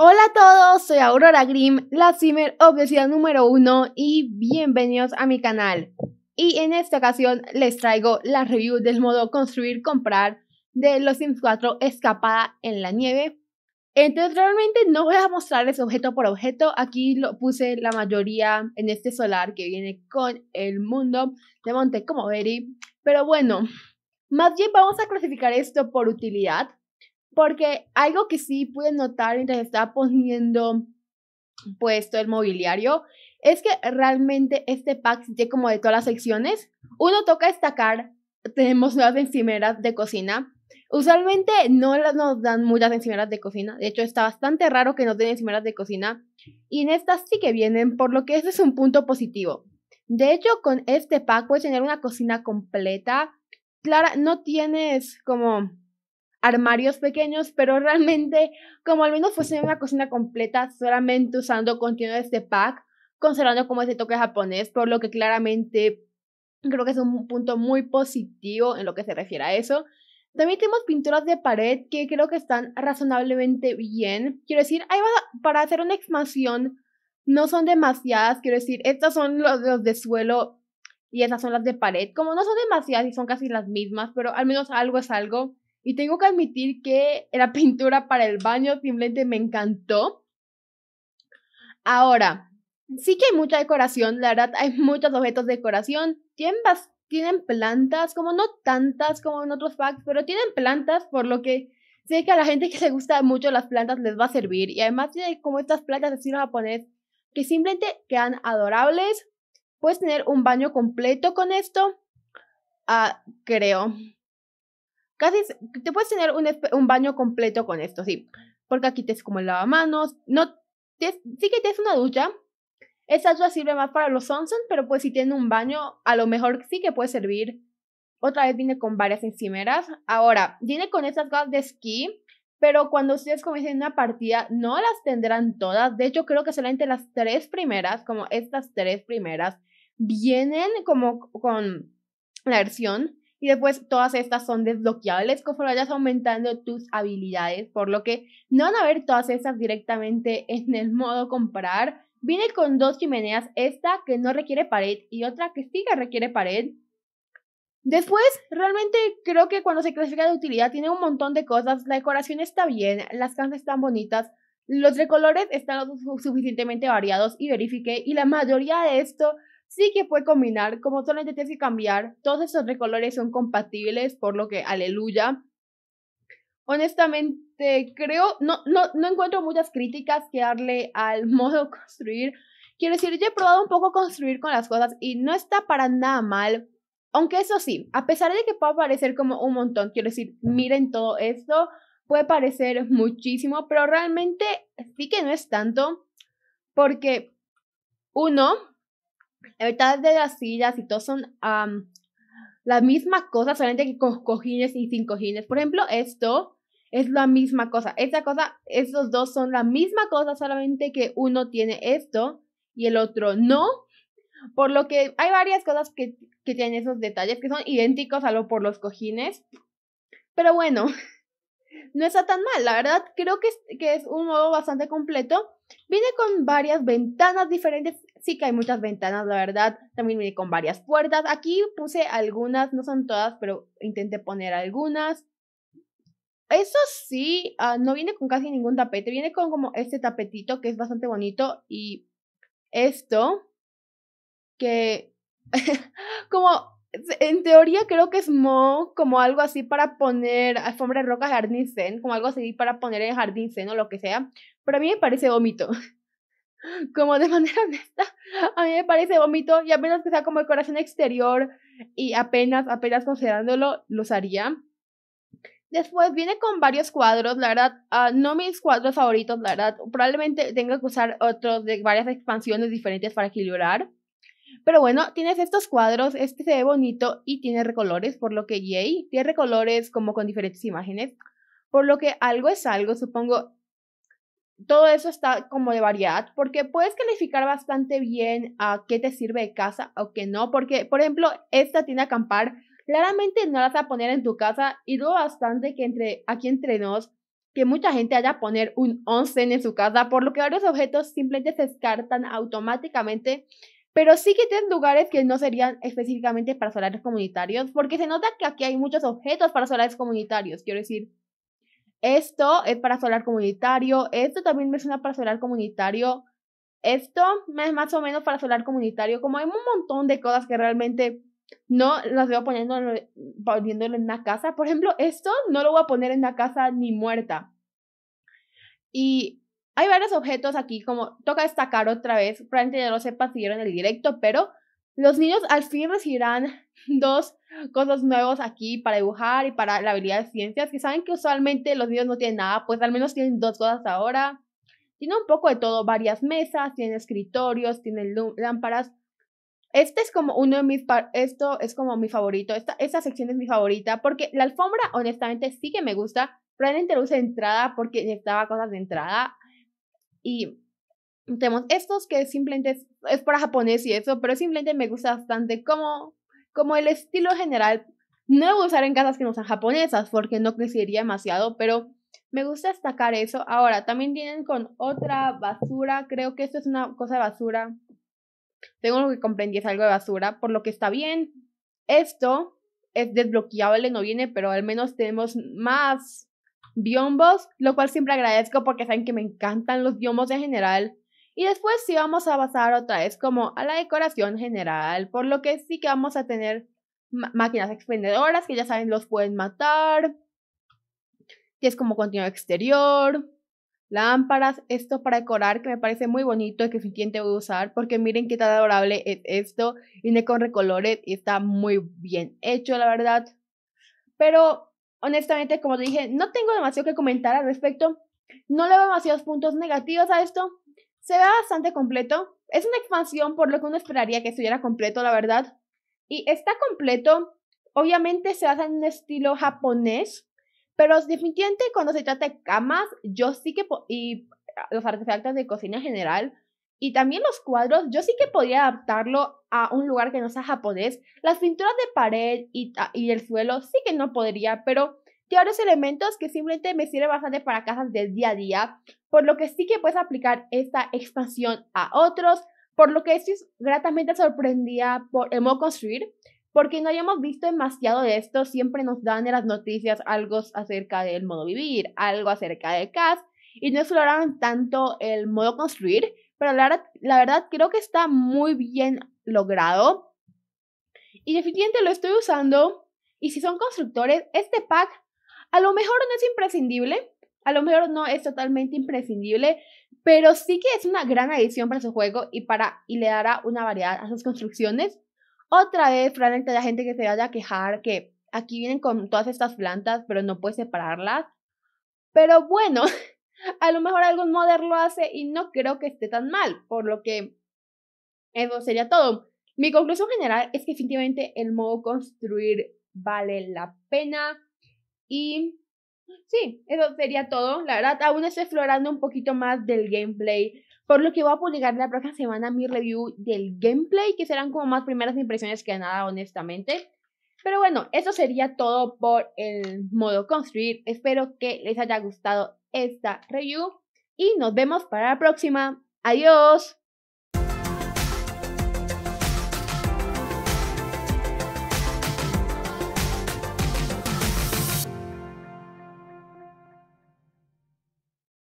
Hola a todos, soy Aurora Grimm, la Simmer obesidad número uno y bienvenidos a mi canal. Y en esta ocasión les traigo la review del modo construir comprar de Los Sims 4 Escapada en la nieve. Entonces realmente no voy a mostrar mostrarles objeto por objeto, aquí lo puse la mayoría en este solar que viene con el mundo de Monte Pero bueno, más bien vamos a clasificar esto por utilidad porque algo que sí pude notar mientras estaba poniendo puesto el mobiliario es que realmente este pack tiene como de todas las secciones. Uno toca destacar, tenemos nuevas encimeras de cocina. Usualmente no nos dan muchas encimeras de cocina. De hecho, está bastante raro que no den encimeras de cocina. Y en estas sí que vienen, por lo que ese es un punto positivo. De hecho, con este pack puedes tener una cocina completa. Clara, no tienes como armarios pequeños, pero realmente como al menos fuese una cocina completa solamente usando contenido de este pack, conservando como ese toque japonés, por lo que claramente creo que es un punto muy positivo en lo que se refiere a eso. También tenemos pinturas de pared que creo que están razonablemente bien. Quiero decir, ahí va para hacer una expansión no son demasiadas. Quiero decir, estas son los, los de suelo y estas son las de pared. Como no son demasiadas y son casi las mismas, pero al menos algo es algo. Y tengo que admitir que la pintura para el baño simplemente me encantó. Ahora, sí que hay mucha decoración, la verdad, hay muchos objetos de decoración. Tienen, tienen plantas, como no tantas como en otros packs, pero tienen plantas, por lo que sé que a la gente que le gusta mucho las plantas les va a servir. Y además tiene como estas plantas de estilo japonés que simplemente quedan adorables. Puedes tener un baño completo con esto. Ah, creo. Casi te puedes tener un, un baño completo con esto, sí. Porque aquí te es como el lavamanos. No, sí que te es una ducha. Esa ducha sirve más para los onsen, pero pues si tienen un baño, a lo mejor sí que puede servir. Otra vez viene con varias encimeras. Ahora, viene con esas cosas de esquí, pero cuando ustedes comiencen una partida, no las tendrán todas. De hecho, creo que solamente las tres primeras, como estas tres primeras, vienen como con la versión y después todas estas son desbloqueables conforme vayas aumentando tus habilidades, por lo que no van a ver todas estas directamente en el modo comprar. Viene con dos chimeneas, esta que no requiere pared y otra que sí que requiere pared. Después, realmente creo que cuando se clasifica de utilidad tiene un montón de cosas. La decoración está bien, las casas están bonitas, los recolores están suficientemente variados y verifique. Y la mayoría de esto sí que puede combinar, como solamente tienes que cambiar, todos esos recolores son compatibles, por lo que aleluya. Honestamente, creo, no, no, no encuentro muchas críticas que darle al modo construir. Quiero decir, yo he probado un poco construir con las cosas y no está para nada mal. Aunque eso sí, a pesar de que pueda parecer como un montón, quiero decir, miren todo esto, puede parecer muchísimo, pero realmente sí que no es tanto, porque uno, la verdad de las sillas y todo son la misma cosa, solamente que con cojines y sin cojines. Por ejemplo, esto es la misma cosa. Esta cosa, estos dos son la misma cosa, solamente que uno tiene esto y el otro no. Por lo que hay varias cosas que, tienen esos detalles que son idénticos a lo por los cojines. Pero bueno, no está tan mal. La verdad, creo que que es un modo bastante completo. Viene con varias ventanas diferentes sí que hay muchas ventanas, la verdad. También viene con varias puertas. Aquí puse algunas, no son todas, pero intenté poner algunas. Eso sí, ah, no viene con casi ningún tapete. Viene con como este tapetito que es bastante bonito y esto que como en teoría creo que es mo como algo así para poner alfombra roca, jardín zen, como algo así para poner en jardín zen o lo que sea, pero a mí me parece vómito. como de manera honesta, a mí me parece vómito y apenas menos que sea como decoración exterior y apenas, apenas considerándolo, lo haría. Después viene con varios cuadros, la verdad, ah, no mis cuadros favoritos, la verdad, probablemente tenga que usar otros de varias expansiones diferentes para equilibrar. Pero bueno, tienes estos cuadros, este se ve bonito y tiene recolores, por lo que yay, tiene recolores como con diferentes imágenes. Por lo que algo es algo, supongo, todo eso está como de variedad, porque puedes calificar bastante bien a qué te sirve de casa o qué no, porque, por ejemplo, esta tienda acampar, claramente no la vas a poner en tu casa y dudo bastante que entre, aquí entre nos, que mucha gente haya poner un onsen en su casa, por lo que varios objetos simplemente se descartan automáticamente, pero sí que tienen lugares que no serían específicamente para solares comunitarios, porque se nota que aquí hay muchos objetos para solares comunitarios, quiero decir, esto es para solar comunitario. Esto también me suena para solar comunitario. Esto es más o menos para solar comunitario. Como hay un montón de cosas que realmente no las veo poniéndolo, en una casa. Por ejemplo, esto no lo voy a poner en una casa ni muerta. Y hay varios objetos aquí, como toca destacar otra vez, probablemente ya lo sepa si en el directo, pero los niños al fin recibirán dos cosas nuevas aquí para dibujar y para la habilidad de ciencias, que saben que usualmente los niños no tienen nada, pues al menos tienen dos cosas ahora. Tiene un poco de todo, varias mesas, tiene escritorios, tiene lámparas. Este es como uno de mis, esto es como mi favorito, esta, esta sección es mi favorita, porque la alfombra honestamente sí que me gusta, realmente lo usé entrada porque necesitaba cosas de entrada. Y tenemos estos que simplemente es, para japonés y eso, pero simplemente me gusta bastante como, como el estilo general. No voy a usar en casas que no sean japonesas porque no crecería demasiado, pero me gusta destacar eso. Ahora, también vienen con otra basura, creo que esto es una cosa de basura. Tengo lo que comprendí es algo de basura, por lo que está bien. Esto es desbloqueable, no viene, pero al menos tenemos más biombos, lo cual siempre agradezco porque saben que me encantan los biombos en general. Y después sí vamos a pasar otra vez como a la decoración general, por lo que sí que vamos a tener máquinas expendedoras que ya saben los pueden matar. que es como contenido exterior, lámparas, esto para decorar que me parece muy bonito y que te voy a usar porque miren qué tan adorable es esto, viene con colores y está muy bien hecho la verdad. Pero honestamente como te dije, no tengo demasiado que comentar al respecto, no le veo demasiados puntos negativos a esto, se ve bastante completo. Es una expansión por lo que uno esperaría que estuviera completo, la verdad. Y está completo. Obviamente se basa en un estilo japonés, pero es definitivamente cuando se trata de camas, yo sí que y los artefactos de cocina en general y también los cuadros, yo sí que podría adaptarlo a un lugar que no sea japonés. Las pinturas de pared y, y el suelo sí que no podría, pero tiene varios elementos que simplemente me sirven bastante para casas del día a día por lo que sí que puedes aplicar esta expansión a otros, por lo que estoy gratamente sorprendida por el modo construir, porque no habíamos visto demasiado de esto, siempre nos dan en las noticias algo acerca del modo vivir, algo acerca de CAS, y no exploraron tanto el modo construir, pero la verdad creo que está muy bien logrado. Y definitivamente lo estoy usando, y si son constructores, este pack a lo mejor no es imprescindible, a lo mejor no es totalmente imprescindible, pero sí que es una gran adición para su juego y, para, y le dará una variedad a sus construcciones. Otra vez, probablemente la gente que se vaya a quejar que aquí vienen con todas estas plantas, pero no puedes separarlas. Pero bueno, a lo mejor algún modder lo hace y no creo que esté tan mal, por lo que eso sería todo. Mi conclusión general es que definitivamente el modo construir vale la pena y Sí, eso sería todo. La verdad, aún estoy explorando un poquito más del gameplay. Por lo que voy a publicar la próxima semana mi review del gameplay, que serán como más primeras impresiones que nada, honestamente. Pero bueno, eso sería todo por el modo construir. Espero que les haya gustado esta review y nos vemos para la próxima. Adiós.